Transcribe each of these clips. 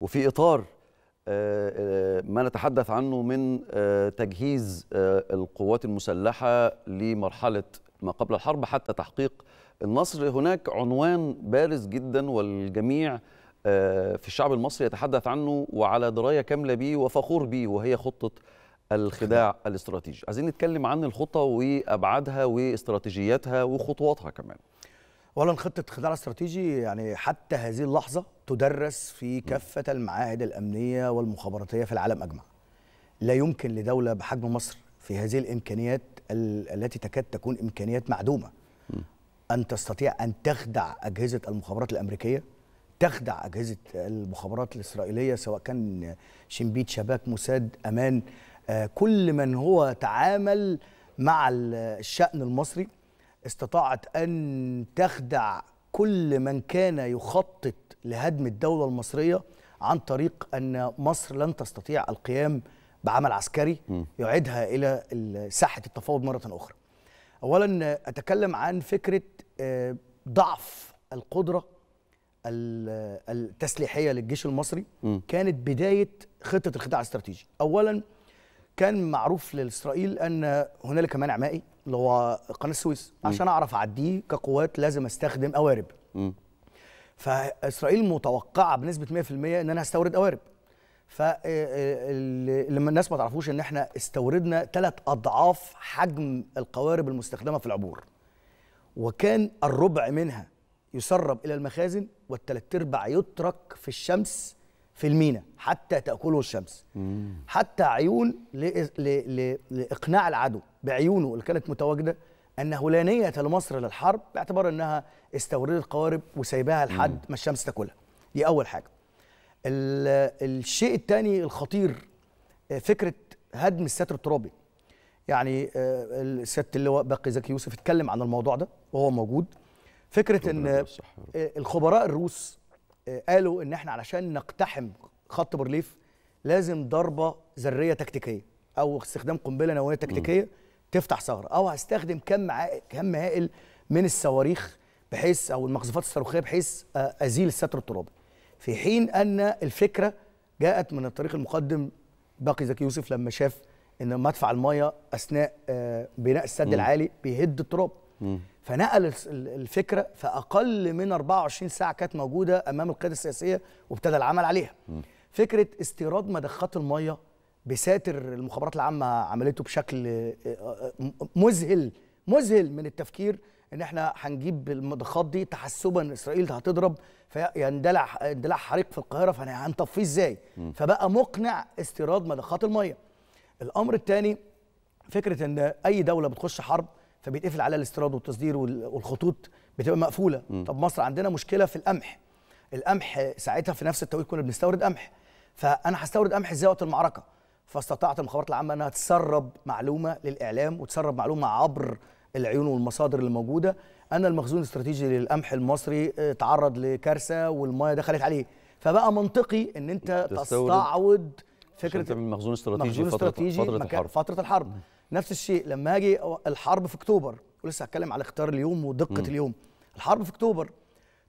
وفي اطار آه، آه، ما نتحدث عنه من آه، تجهيز القوات المسلحه لمرحله ما قبل الحرب حتى تحقيق النصر هناك عنوان بارز جدا والجميع في الشعب المصري يتحدث عنه وعلى درايه كامله به وفخور به وهي خطه الخداع الاستراتيجي عايزين نتكلم عن الخطه وابعادها واستراتيجياتها وخطواتها كمان اولا خطه الخداع الاستراتيجي يعني حتى هذه اللحظه تدرس في كافة المعاهد الأمنية والمخابراتية في العالم أجمع لا يمكن لدولة بحجم مصر في هذه الإمكانيات التي تكاد تكون إمكانيات معدومة أن تستطيع أن تخدع أجهزة المخابرات الأمريكية تخدع أجهزة المخابرات الإسرائيلية سواء كان شنبيت شباك موساد أمان آه، كل من هو تعامل مع الشأن المصري استطاعت أن تخدع كل من كان يخطط لهدم الدولة المصرية عن طريق أن مصر لن تستطيع القيام بعمل عسكري يعيدها إلى ساحة التفاوض مرة أخرى أولا أتكلم عن فكرة آه، ضعف القدرة التسليحية للجيش المصري كانت بداية خطة الخداع الاستراتيجي أولا كان معروف لإسرائيل أن هنالك مانع مائي اللي هو قناة السويس عشان أعرف أعديه كقوات لازم أستخدم قوارب فاسرائيل متوقعه بنسبه 100% ان انا هستورد قوارب فلما آه، آه، الناس ما تعرفوش ان احنا استوردنا ثلاث اضعاف حجم القوارب المستخدمه في العبور وكان الربع منها يسرب الى المخازن والثلاث ارباع يترك في الشمس في المينا حتى تاكله الشمس مم. حتى عيون لاقناع العدو بعيونه اللي كانت متواجده أنه لا نية لمصر للحرب باعتبار أنها استوردت قوارب وسايباها لحد ما الشمس تاكلها دي أول حاجة الشيء الثاني الخطير آه، فكرة هدم الستر الترابي يعني آه، الست اللواء باقي زكي يوسف اتكلم عن الموضوع ده وهو موجود فكرة أن آه، الخبراء الروس قالوا أن احنا علشان نقتحم خط برليف لازم ضربة ذرية تكتيكية أو استخدام قنبلة نووية تكتيكية م. تفتح ثغره او هستخدم كم كم هائل من الصواريخ بحيث او المقذوفات الصاروخيه بحيث ازيل الستر الترابي في حين ان الفكره جاءت من الطريق المقدم باقي زكي يوسف لما شاف ان مدفع المايه اثناء بناء السد العالي بيهد التراب فنقل الفكره في اقل من 24 ساعه كانت موجوده امام القياده السياسيه وابتدى العمل عليها فكره استيراد مضخات المايه بساتر المخابرات العامه عملته بشكل آه، آه، مذهل مذهل من التفكير ان احنا هنجيب المضخات دي تحسبا اسرائيل هتضرب فيندلع اندلاع حريق في القاهره فهنطفيه ازاي؟ فبقى مقنع استيراد مضخات الميه. الامر الثاني فكره ان اي دوله بتخش حرب فبيتقفل عليها الاستيراد والتصدير والخطوط بتبقى مقفوله، م. طب مصر عندنا مشكله في القمح. القمح ساعتها في نفس التوقيت كنا بنستورد قمح. فانا هستورد قمح ازاي وقت المعركه؟ فاستطاعت المخابرات العامه انها تسرب معلومه للاعلام وتسرب معلومه عبر العيون والمصادر اللي موجوده ان المخزون الاستراتيجي للقمح المصري آه، تعرض لكارثه والميه دخلت عليه فبقى منطقي ان انت تستعوض فكره المخزون مخزون استراتيجي, مخزون استراتيجي فترة, فترة, الحرب فتره الحرب نفس الشيء لما اجي الحرب في اكتوبر ولسه هتكلم على اختيار اليوم ودقه م. اليوم الحرب في اكتوبر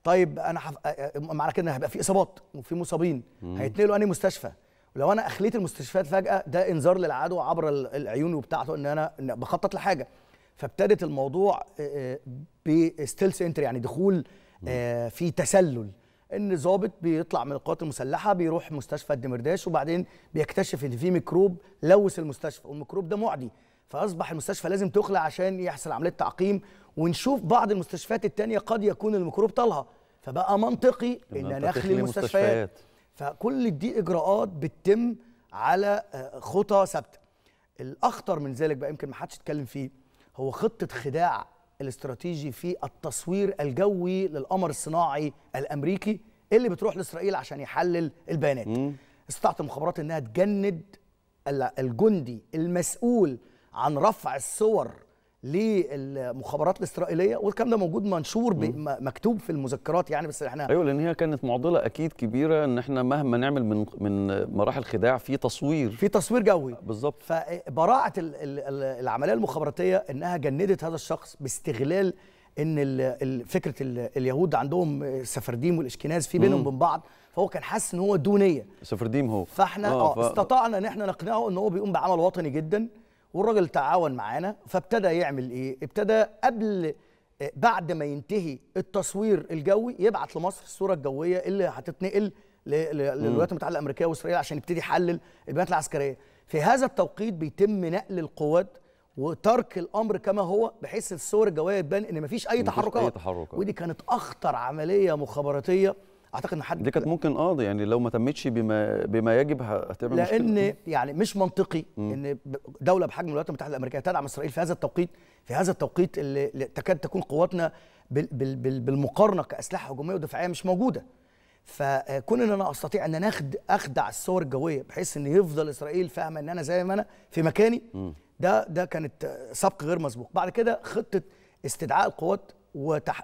طيب انا حف... آه، آه، معنى كده هيبقى في اصابات وفي مصابين هيتنقلوا انهي مستشفى ولو انا اخليت المستشفيات فجاه ده انذار للعدو عبر العيون وبتاعته ان انا بخطط لحاجه فابتدت الموضوع آه، آه، بستيل سنتر يعني دخول آه، في تسلل ان ظابط بيطلع من القوات المسلحه بيروح مستشفى الدمرداش وبعدين بيكتشف ان في ميكروب لوث المستشفى والميكروب ده معدي فاصبح المستشفى لازم تخلع عشان يحصل عمليه تعقيم ونشوف بعض المستشفيات التانية قد يكون الميكروب طالها فبقى منطقي ان انا اخلي المستشفيات فكل دي اجراءات بتتم على آه، خطى ثابته الاخطر من ذلك بقى يمكن ما حدش اتكلم فيه هو خطه خداع الاستراتيجي في التصوير الجوي للقمر الصناعي الامريكي اللي بتروح لاسرائيل عشان يحلل البيانات استطاعت المخابرات انها تجند الجندي المسؤول عن رفع الصور للمخابرات الاسرائيليه والكلام ده موجود منشور مكتوب في المذكرات يعني بس احنا ايوه لان هي كانت معضله اكيد كبيره ان احنا مهما نعمل من من مراحل خداع في تصوير في تصوير جوي بالظبط فبراعه العمليه المخابراتيه انها جندت هذا الشخص باستغلال ان فكره اليهود عندهم سفرديم والاشكناز في بينهم وبين بعض فهو كان حاسس ان هو دونيه سفرديم هو فاحنا آه،, اه ف... استطعنا ان احنا نقنعه ان هو بيقوم بعمل وطني جدا والراجل تعاون معانا فابتدى يعمل ايه ابتدى قبل آه، بعد ما ينتهي التصوير الجوي يبعت لمصر الصوره الجويه اللي هتتنقل للولايات المتحده الامريكيه واسرائيل عشان يبتدي يحلل البيانات العسكريه في هذا التوقيت بيتم نقل القوات وترك الامر كما هو بحيث الصور الجويه تبان ان مفيش اي تحركات, أي تحركات. ودي كانت اخطر عمليه مخابراتيه اعتقد ان حد دي كانت ممكن اه يعني لو ما تمتش بما بما يجب هتعمل لان مشكلة. يعني مش منطقي م. ان دوله بحجم الولايات المتحده الامريكيه تدعم اسرائيل في هذا التوقيت في هذا التوقيت اللي تكاد تكون قواتنا بالمقارنه كاسلحه هجوميه ودفاعيه مش موجوده فكون ان انا استطيع ان انا اخدع الصور الجويه بحيث ان يفضل اسرائيل فاهمه ان انا زي ما انا في مكاني ده ده كانت سبق غير مسبوق بعد كده خطه استدعاء القوات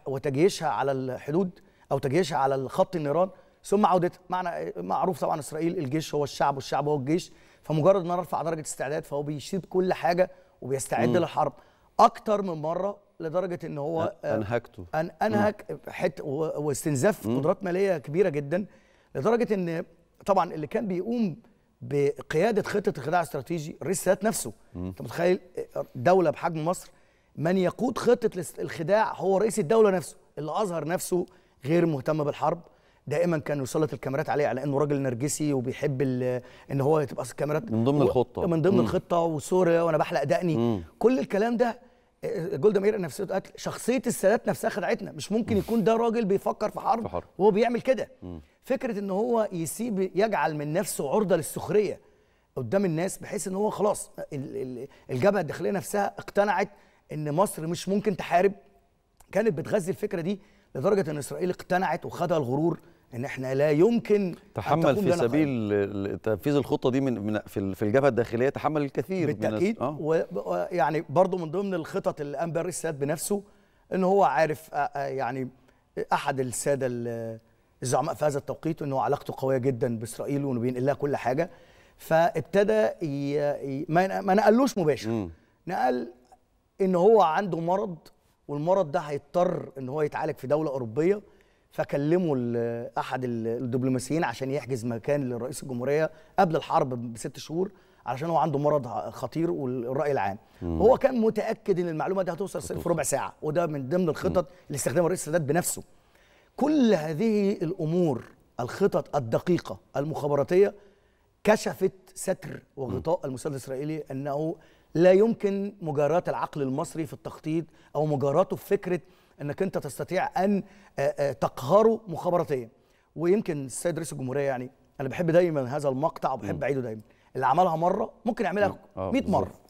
وتجيشها على الحدود او تجيشها على الخط النيران ثم عودتها معنى إيه؟ معروف طبعا اسرائيل الجيش هو الشعب والشعب هو الجيش فمجرد ما انا ارفع درجه استعداد فهو بيشيب كل حاجه وبيستعد م. للحرب اكتر من مره لدرجه ان هو آه، انهكته أن انهك حته واستنزاف قدرات ماليه كبيره جدا لدرجه ان طبعا اللي كان بيقوم بقياده خطه الخداع الاستراتيجي الرئيس السادات نفسه انت متخيل آه، دوله بحجم مصر من يقود خطه الخداع هو رئيس الدوله نفسه اللي اظهر نفسه غير مهتمه بالحرب دائما كان يسلط الكاميرات عليه على انه راجل نرجسي وبيحب ان هو تبقى الكاميرات من ضمن و... الخطه من ضمن مم. الخطه وسوريا وانا بحلق دقني مم. كل الكلام ده آه، آه، جولدا مير نفسيته قتل شخصيه السادات نفسها خدعتنا مش ممكن يكون ده راجل بيفكر في حرب, في حرب. وهو بيعمل كده فكره ان هو يسيب يجعل من نفسه عرضه للسخريه قدام الناس بحيث ان هو خلاص الجبهه الداخليه نفسها اقتنعت ان مصر مش ممكن تحارب كانت بتغذي الفكره دي لدرجه ان اسرائيل اقتنعت وخدها الغرور ان احنا لا يمكن تحمل في سبيل تنفيذ الخطه دي من, في الجبهه الداخليه تحمل الكثير بالتاكيد ويعني آه. ويعني برضه من ضمن الخطط اللي قام بها الساد بنفسه ان هو عارف آه، آه، يعني احد الساده الزعماء في هذا التوقيت انه علاقته قويه جدا باسرائيل وانه بينقل لها كل حاجه فابتدى ي... ما نقلوش مباشر م. نقل ان هو عنده مرض والمرض ده هيضطر ان هو يتعالج في دوله اوروبيه فكلموا احد الدبلوماسيين عشان يحجز مكان لرئيس الجمهوريه قبل الحرب بست شهور علشان هو عنده مرض خطير والراي العام مم. هو كان متاكد ان المعلومه دي هتوصل في ربع ساعه وده من ضمن الخطط اللي استخدمها الرئيس السادات بنفسه كل هذه الامور الخطط الدقيقه المخابراتيه كشفت ستر وغطاء المسدس الاسرائيلي انه لا يمكن مجاراة العقل المصري في التخطيط او مجاراته في فكره انك انت تستطيع ان آه، آه، تقهره مخابراتيا ويمكن السيد رئيس الجمهوريه يعني انا بحب دايما هذا المقطع وبحب اعيده دايما اللي عملها مره ممكن يعملها 100 آه، مره